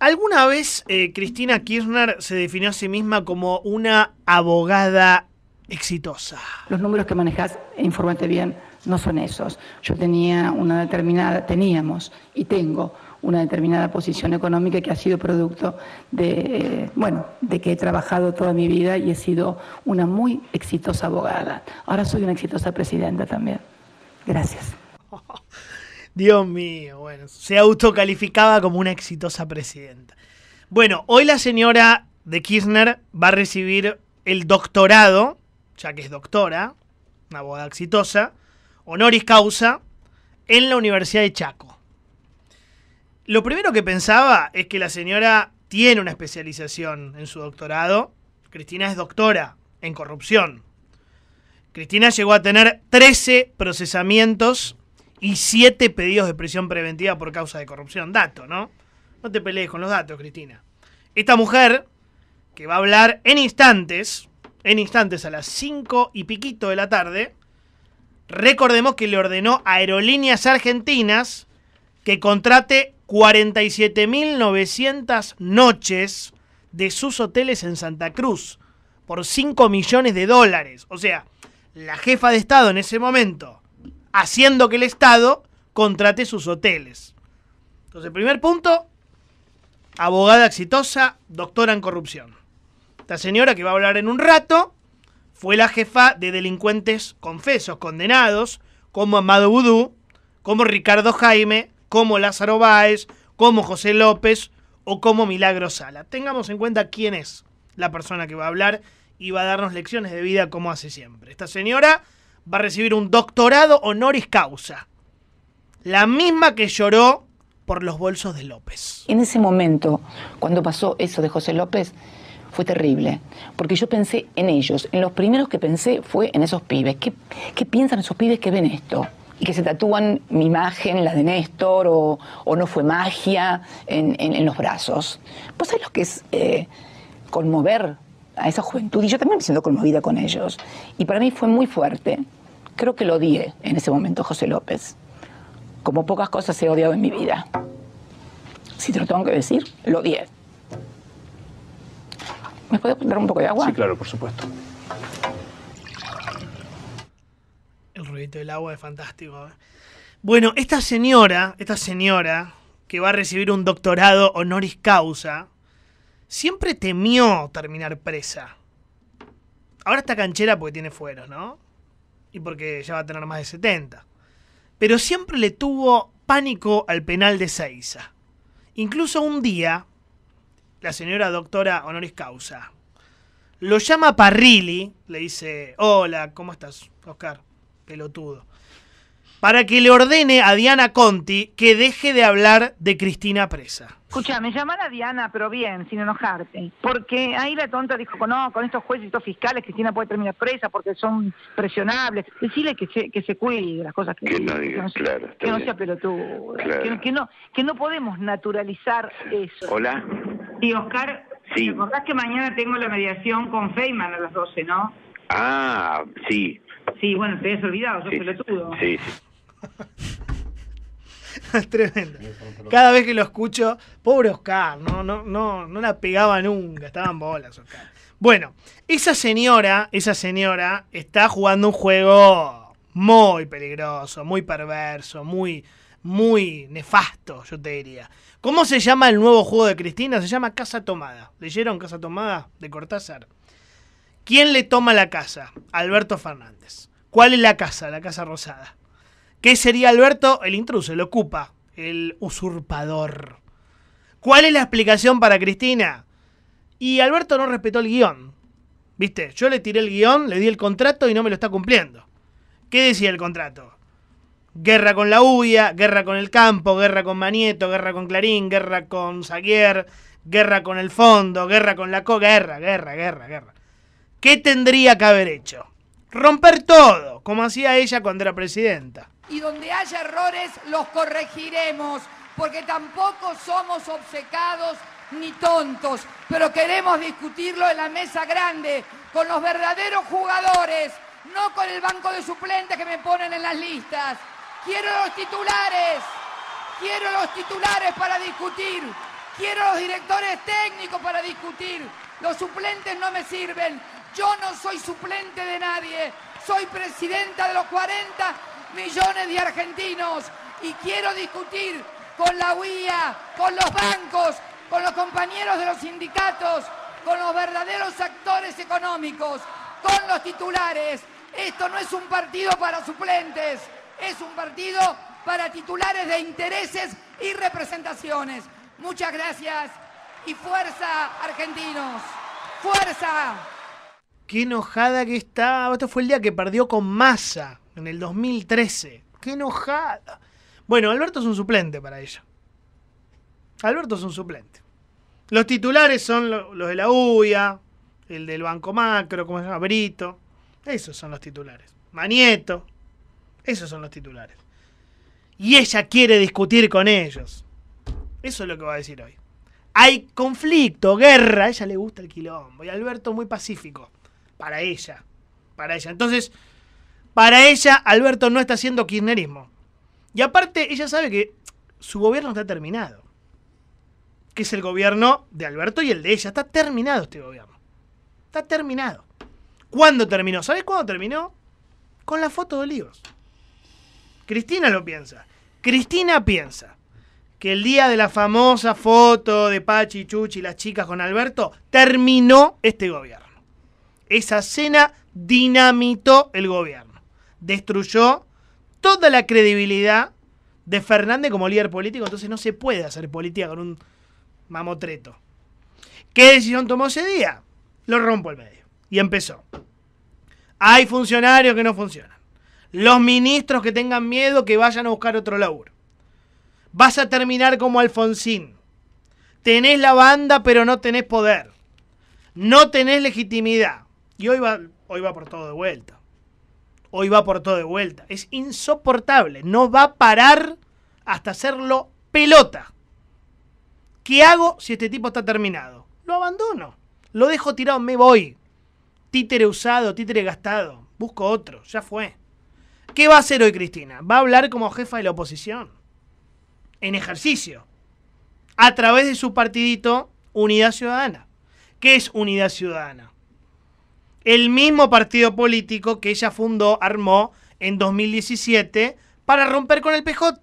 ¿Alguna vez eh, Cristina Kirchner se definió a sí misma como una abogada exitosa? Los números que manejas, e infórmate bien, no son esos. Yo tenía una determinada, teníamos y tengo una determinada posición económica que ha sido producto de, eh, bueno, de que he trabajado toda mi vida y he sido una muy exitosa abogada. Ahora soy una exitosa presidenta también. Gracias. Dios mío, bueno, se autocalificaba como una exitosa presidenta. Bueno, hoy la señora de Kirchner va a recibir el doctorado, ya que es doctora, una abogada exitosa, honoris causa, en la Universidad de Chaco. Lo primero que pensaba es que la señora tiene una especialización en su doctorado. Cristina es doctora en corrupción. Cristina llegó a tener 13 procesamientos y siete pedidos de prisión preventiva por causa de corrupción. Dato, ¿no? No te pelees con los datos, Cristina. Esta mujer, que va a hablar en instantes, en instantes a las cinco y piquito de la tarde, recordemos que le ordenó a Aerolíneas Argentinas que contrate 47.900 noches de sus hoteles en Santa Cruz por 5 millones de dólares. O sea, la jefa de Estado en ese momento haciendo que el Estado contrate sus hoteles. Entonces, primer punto, abogada exitosa, doctora en corrupción. Esta señora que va a hablar en un rato fue la jefa de delincuentes confesos, condenados, como Amado Vudú, como Ricardo Jaime, como Lázaro Báez, como José López o como Milagro Sala. Tengamos en cuenta quién es la persona que va a hablar y va a darnos lecciones de vida como hace siempre. Esta señora va a recibir un doctorado honoris causa. La misma que lloró por los bolsos de López. En ese momento, cuando pasó eso de José López, fue terrible, porque yo pensé en ellos, en los primeros que pensé fue en esos pibes. ¿Qué, piensan esos pibes que ven esto? Y que se tatúan mi imagen, la de Néstor, o, no fue magia, en, los brazos. Pues sabés lo que es eh, conmover a esa juventud y yo también me siento conmovida con ellos. Y para mí fue muy fuerte. Creo que lo odié en ese momento, José López. Como pocas cosas he odiado en mi vida. Si te lo tengo que decir, lo odié. ¿Me puedes dar un poco de agua? Sí, claro, por supuesto. El ruidito del agua es fantástico. ¿eh? Bueno, esta señora, esta señora que va a recibir un doctorado honoris causa, siempre temió terminar presa. Ahora está canchera porque tiene fueros, ¿no? Y porque ya va a tener más de 70. Pero siempre le tuvo pánico al penal de Seiza. Incluso un día, la señora doctora honoris causa lo llama Parrilli, le dice, hola, ¿cómo estás, Oscar? Pelotudo para que le ordene a Diana Conti que deje de hablar de Cristina Presa. Escucha, me llamar a Diana, pero bien, sin enojarte. Porque ahí la tonta dijo, no, con estos jueces y estos fiscales Cristina puede terminar presa porque son presionables. Decirle que se, que se cuide las cosas que, no, diga, que no, claro, que no sea pelotudo. Que, no, que no podemos naturalizar eso. Hola. Y Oscar, sí. ¿te que mañana tengo la mediación con Feynman a las 12, no? Ah, sí. Sí, bueno, te habías olvidado, yo pelotudo. Sí, sí. Tremendo. Cada vez que lo escucho, pobre Oscar, no, no, no, no la pegaba nunca, estaban bolas, Oscar. Bueno, esa señora, esa señora está jugando un juego muy peligroso, muy perverso, muy, muy nefasto, yo te diría. ¿Cómo se llama el nuevo juego de Cristina? Se llama Casa Tomada. ¿Leyeron Casa Tomada de Cortázar? ¿Quién le toma la casa? Alberto Fernández. ¿Cuál es la casa? La Casa Rosada. ¿Qué sería Alberto? El intruso, el ocupa, el usurpador. ¿Cuál es la explicación para Cristina? Y Alberto no respetó el guión. ¿Viste? Yo le tiré el guión, le di el contrato y no me lo está cumpliendo. ¿Qué decía el contrato? Guerra con la ubia, guerra con el campo, guerra con Manieto, guerra con Clarín, guerra con Zaguier, guerra con el fondo, guerra con la co, guerra, guerra, guerra, guerra. ¿Qué tendría que haber hecho? Romper todo, como hacía ella cuando era presidenta y donde haya errores los corregiremos, porque tampoco somos obcecados ni tontos, pero queremos discutirlo en la mesa grande, con los verdaderos jugadores, no con el banco de suplentes que me ponen en las listas. Quiero los titulares, quiero los titulares para discutir, quiero los directores técnicos para discutir. Los suplentes no me sirven, yo no soy suplente de nadie, soy presidenta de los 40 millones de argentinos y quiero discutir con la UIA, con los bancos, con los compañeros de los sindicatos, con los verdaderos actores económicos, con los titulares. Esto no es un partido para suplentes, es un partido para titulares de intereses y representaciones. Muchas gracias y fuerza argentinos, fuerza. Qué enojada que está. Esto fue el día que perdió con masa en el 2013. ¡Qué enojada! Bueno, Alberto es un suplente para ella. Alberto es un suplente. Los titulares son los de la UIA, el del Banco Macro, como se llama? Brito. Esos son los titulares. Manieto. Esos son los titulares. Y ella quiere discutir con ellos. Eso es lo que va a decir hoy. Hay conflicto, guerra. A ella le gusta el quilombo. Y Alberto muy pacífico. Para ella. Para ella. Entonces, para ella, Alberto no está haciendo kirchnerismo. Y aparte, ella sabe que su gobierno está terminado. Que es el gobierno de Alberto y el de ella. Está terminado este gobierno. Está terminado. ¿Cuándo terminó? ¿Sabes cuándo terminó? Con la foto de Olivos. Cristina lo piensa. Cristina piensa que el día de la famosa foto de Pachi, Chuchi y las chicas con Alberto, terminó este gobierno. Esa cena dinamitó el gobierno destruyó toda la credibilidad de Fernández como líder político. Entonces no se puede hacer política con un mamotreto. ¿Qué decisión tomó ese día? Lo rompo el medio. Y empezó. Hay funcionarios que no funcionan. Los ministros que tengan miedo que vayan a buscar otro laburo. Vas a terminar como Alfonsín. Tenés la banda pero no tenés poder. No tenés legitimidad. Y hoy va, hoy va por todo de vuelta hoy va por todo de vuelta. Es insoportable. No va a parar hasta hacerlo pelota. ¿Qué hago si este tipo está terminado? Lo abandono. Lo dejo tirado, me voy. Títere usado, títere gastado. Busco otro, ya fue. ¿Qué va a hacer hoy Cristina? Va a hablar como jefa de la oposición. En ejercicio. A través de su partidito Unidad Ciudadana. ¿Qué es Unidad Ciudadana? el mismo partido político que ella fundó, armó en 2017 para romper con el PJ.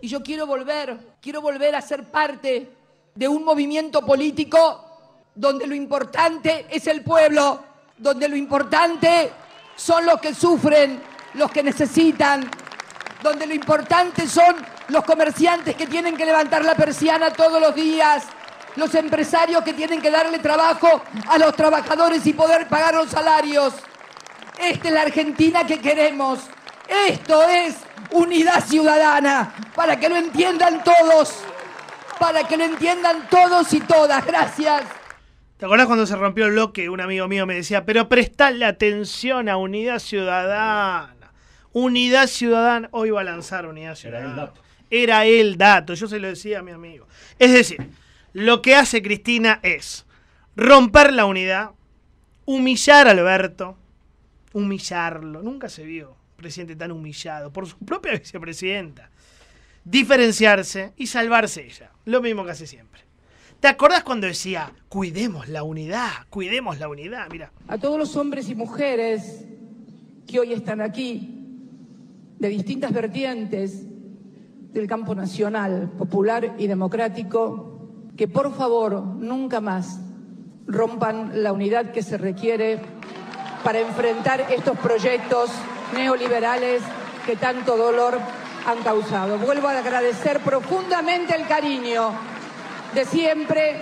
Y yo quiero volver, quiero volver a ser parte de un movimiento político donde lo importante es el pueblo, donde lo importante son los que sufren, los que necesitan, donde lo importante son los comerciantes que tienen que levantar la persiana todos los días, los empresarios que tienen que darle trabajo a los trabajadores y poder pagar los salarios. Esta es la Argentina que queremos. Esto es unidad ciudadana, para que lo entiendan todos, para que lo entiendan todos y todas. Gracias. ¿Te acordás cuando se rompió el bloque? Un amigo mío me decía, pero prestale atención a Unidad Ciudadana. Unidad Ciudadana, hoy va a lanzar Unidad Ciudadana. Era el dato. Era el dato, yo se lo decía a mi amigo. Es decir, lo que hace Cristina es romper la unidad, humillar a Alberto, humillarlo. Nunca se vio presidente tan humillado por su propia vicepresidenta. Diferenciarse y salvarse ella. Lo mismo que hace siempre. ¿Te acordás cuando decía, cuidemos la unidad, cuidemos la unidad? Mira. A todos los hombres y mujeres que hoy están aquí, de distintas vertientes del campo nacional, popular y democrático, que por favor nunca más rompan la unidad que se requiere para enfrentar estos proyectos neoliberales que tanto dolor han causado. Vuelvo a agradecer profundamente el cariño de siempre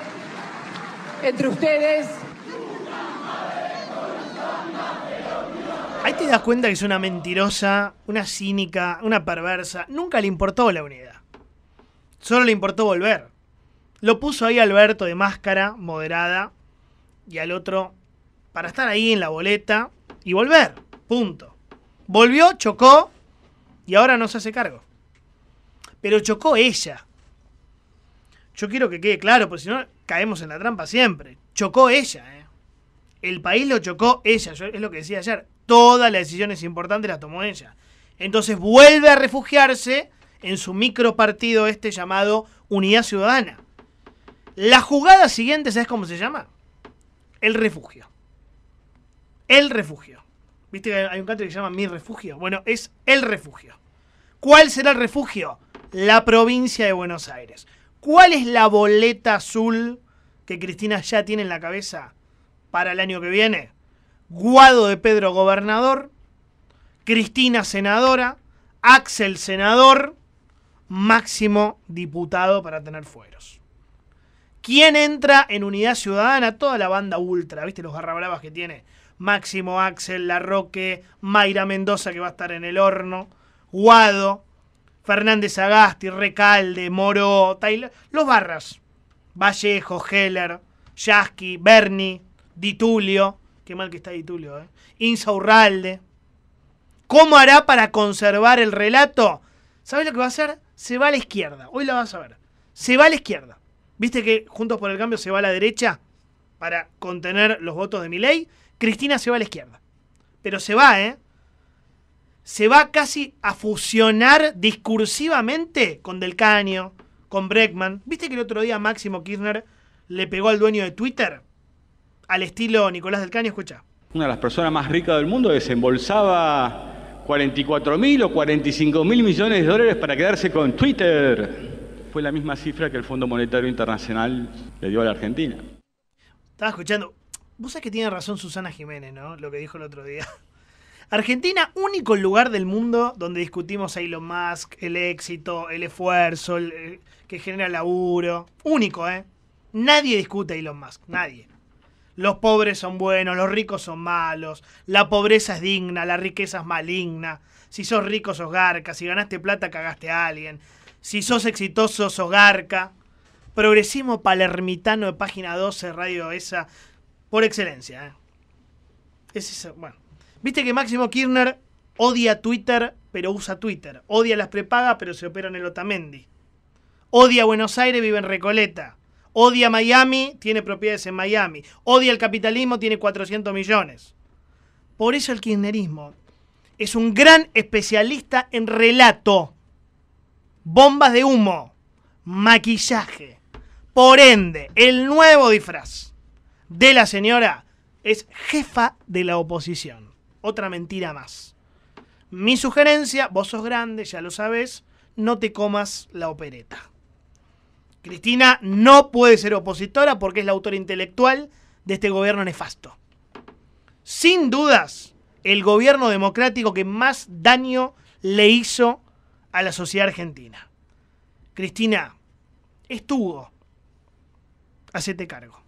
entre ustedes. Ahí te das cuenta que es una mentirosa, una cínica, una perversa. Nunca le importó la unidad. Solo le importó volver. Lo puso ahí Alberto de máscara moderada y al otro para estar ahí en la boleta y volver. Punto. Volvió, chocó y ahora no se hace cargo. Pero chocó ella. Yo quiero que quede claro, porque si no caemos en la trampa siempre. Chocó ella. Eh. El país lo chocó ella. es lo que decía ayer. Todas las decisiones importantes las tomó ella. Entonces vuelve a refugiarse en su micro partido este llamado Unidad Ciudadana. La jugada siguiente, ¿sabes cómo se llama? El refugio. El refugio. ¿Viste que hay un canto que se llama Mi Refugio? Bueno, es el refugio. ¿Cuál será el refugio? La provincia de Buenos Aires. ¿Cuál es la boleta azul que Cristina ya tiene en la cabeza para el año que viene? Guado de Pedro gobernador, Cristina senadora, Axel senador, máximo diputado para tener fueros. ¿Quién entra en Unidad Ciudadana? Toda la banda ultra, ¿viste? Los garrabravas que tiene. Máximo Axel, Roque, Mayra Mendoza, que va a estar en el horno, Guado, Fernández Agasti, Recalde, Moro, Taylor, los Barras, Vallejo, Heller, Yasky, Bernie Ditulio, qué mal que está Ditulio, ¿eh? Insaurralde. ¿Cómo hará para conservar el relato? ¿Sabes lo que va a hacer? Se va a la izquierda, hoy la vas a ver. Se va a la izquierda. ¿Viste que Juntos por el Cambio se va a la derecha para contener los votos de Milei? Cristina se va a la izquierda. Pero se va, ¿eh? Se va casi a fusionar discursivamente con Del Caño, con Breckman. ¿Viste que el otro día Máximo Kirchner le pegó al dueño de Twitter? Al estilo Nicolás Del Caño, escucha. Una de las personas más ricas del mundo desembolsaba 44 mil o 45 mil millones de dólares para quedarse con Twitter fue la misma cifra que el Fondo Monetario Internacional le dio a la Argentina. Estaba escuchando. Vos sabés que tiene razón Susana Jiménez, ¿no? Lo que dijo el otro día. Argentina, único lugar del mundo donde discutimos a Elon Musk, el éxito, el esfuerzo, eh, que genera laburo. Único, ¿eh? Nadie discute a Elon Musk, nadie. Los pobres son buenos, los ricos son malos, la pobreza es digna, la riqueza es maligna. Si sos rico sos garca, si ganaste plata cagaste a alguien. Si sos exitoso, sos garca. Progresismo palermitano de página 12, radio esa, por excelencia. Eh. bueno. Viste que Máximo Kirchner odia Twitter, pero usa Twitter. Odia las prepagas, pero se opera en el Otamendi. Odia Buenos Aires, vive en Recoleta. Odia Miami, tiene propiedades en Miami. Odia el capitalismo, tiene 400 millones. Por eso el kirchnerismo es un gran especialista en relato bombas de humo, maquillaje. Por ende, el nuevo disfraz de la señora es jefa de la oposición. Otra mentira más. Mi sugerencia, vos sos grande, ya lo sabés, no te comas la opereta. Cristina no puede ser opositora porque es la autora intelectual de este gobierno nefasto. Sin dudas, el gobierno democrático que más daño le hizo a la sociedad argentina. Cristina, estuvo. Hacete cargo.